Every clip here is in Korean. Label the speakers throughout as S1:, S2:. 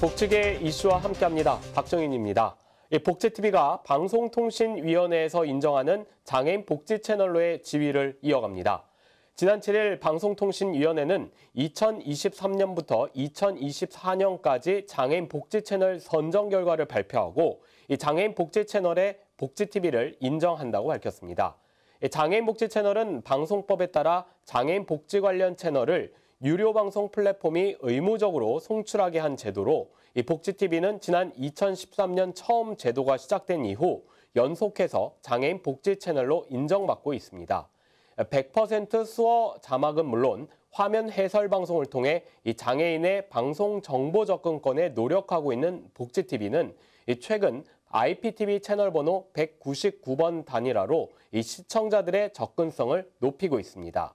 S1: 복지계 이슈와 함께합니다. 박정인입니다. 예, 복지TV가 방송통신위원회에서 인정하는 장애인 복지 채널로의 지위를 이어갑니다. 지난 7일 방송통신위원회는 2023년부터 2024년까지 장애인 복지 채널 선정 결과를 발표하고 장애인 복지 채널의 복지TV를 인정한다고 밝혔습니다. 예, 장애인 복지 채널은 방송법에 따라 장애인 복지 관련 채널을 유료 방송 플랫폼이 의무적으로 송출하게 한 제도로 이 복지TV는 지난 2013년 처음 제도가 시작된 이후 연속해서 장애인 복지 채널로 인정받고 있습니다. 100% 수어 자막은 물론 화면 해설 방송을 통해 이 장애인의 방송 정보 접근권에 노력하고 있는 복지TV는 최근 IPTV 채널 번호 199번 단일화로 이 시청자들의 접근성을 높이고 있습니다.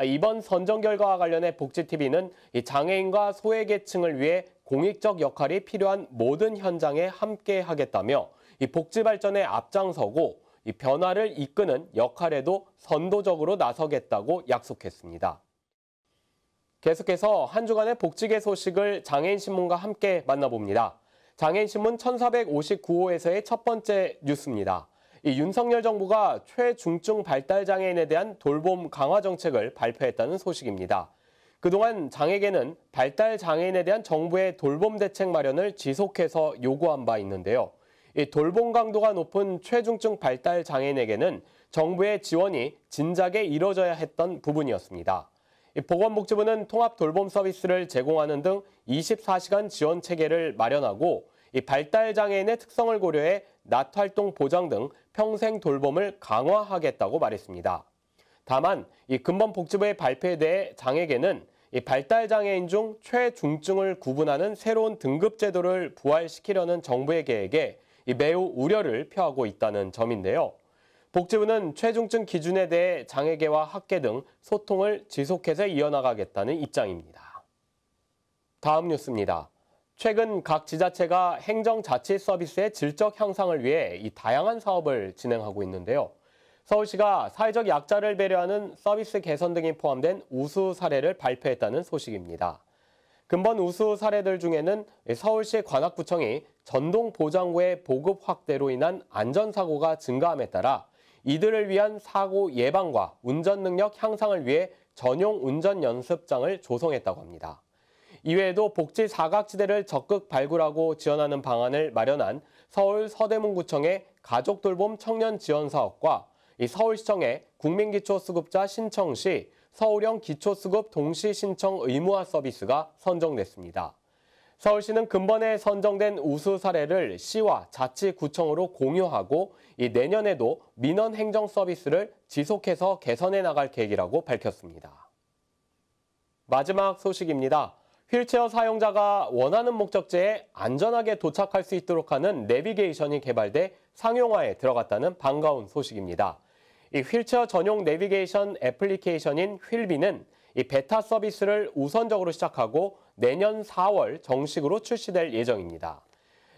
S1: 아, 이번 선정 결과와 관련해 복지TV는 장애인과 소외계층을 위해 공익적 역할이 필요한 모든 현장에 함께 하겠다며 복지 발전에 앞장서고 변화를 이끄는 역할에도 선도적으로 나서겠다고 약속했습니다. 계속해서 한 주간의 복지계 소식을 장애인신문과 함께 만나봅니다. 장애인신문 1459호에서의 첫 번째 뉴스입니다. 이 윤석열 정부가 최중증 발달 장애인에 대한 돌봄 강화 정책을 발표했다는 소식입니다. 그동안 장에게는 발달 장애인에 대한 정부의 돌봄 대책 마련을 지속해서 요구한 바 있는데요. 이 돌봄 강도가 높은 최중증 발달 장애인에게는 정부의 지원이 진작에 이뤄져야 했던 부분이었습니다. 보건복지부는 통합 돌봄 서비스를 제공하는 등 24시간 지원 체계를 마련하고 이 발달 장애인의 특성을 고려해 낮 활동 보장 등 평생 돌봄을 강화하겠다고 말했습니다. 다만 이 근본복지부의 발표에 대해 장에게는 발달장애인 중 최중증을 구분하는 새로운 등급 제도를 부활시키려는 정부의 계획에 매우 우려를 표하고 있다는 점인데요. 복지부는 최중증 기준에 대해 장애계와 학계 등 소통을 지속해서 이어나가겠다는 입장입니다. 다음 뉴스입니다. 최근 각 지자체가 행정자치 서비스의 질적 향상을 위해 이 다양한 사업을 진행하고 있는데요. 서울시가 사회적 약자를 배려하는 서비스 개선 등이 포함된 우수 사례를 발표했다는 소식입니다. 근본 우수 사례들 중에는 서울시 관악구청이 전동 보장구의 보급 확대로 인한 안전사고가 증가함에 따라 이들을 위한 사고 예방과 운전 능력 향상을 위해 전용 운전 연습장을 조성했다고 합니다. 이외에도 복지 사각지대를 적극 발굴하고 지원하는 방안을 마련한 서울 서대문구청의 가족돌봄 청년 지원 사업과 서울시청의 국민기초수급자 신청 시 서울형 기초수급 동시 신청 의무화 서비스가 선정됐습니다. 서울시는 근본에 선정된 우수 사례를 시와 자치구청으로 공유하고 내년에도 민원 행정 서비스를 지속해서 개선해 나갈 계획이라고 밝혔습니다. 마지막 소식입니다. 휠체어 사용자가 원하는 목적지에 안전하게 도착할 수 있도록 하는 내비게이션이 개발돼 상용화에 들어갔다는 반가운 소식입니다. 이 휠체어 전용 내비게이션 애플리케이션인 휠비는 이 베타 서비스를 우선적으로 시작하고 내년 4월 정식으로 출시될 예정입니다.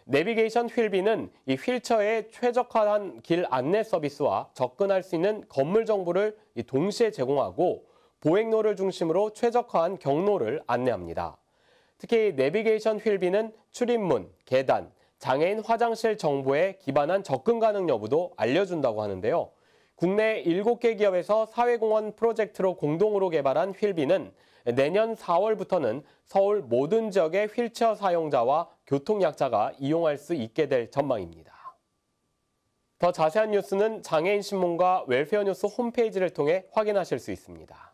S1: 내비게이션 휠비는 이 휠체어에 최적화한 길 안내 서비스와 접근할 수 있는 건물 정보를 동시에 제공하고 보행로를 중심으로 최적화한 경로를 안내합니다. 특히 내비게이션 휠비는 출입문, 계단, 장애인 화장실 정보에 기반한 접근 가능 여부도 알려준다고 하는데요. 국내 7개 기업에서 사회공헌 프로젝트로 공동으로 개발한 휠비는 내년 4월부터는 서울 모든 지역의 휠체어 사용자와 교통약자가 이용할 수 있게 될 전망입니다. 더 자세한 뉴스는 장애인신문과 웰페어뉴스 홈페이지를 통해 확인하실 수 있습니다.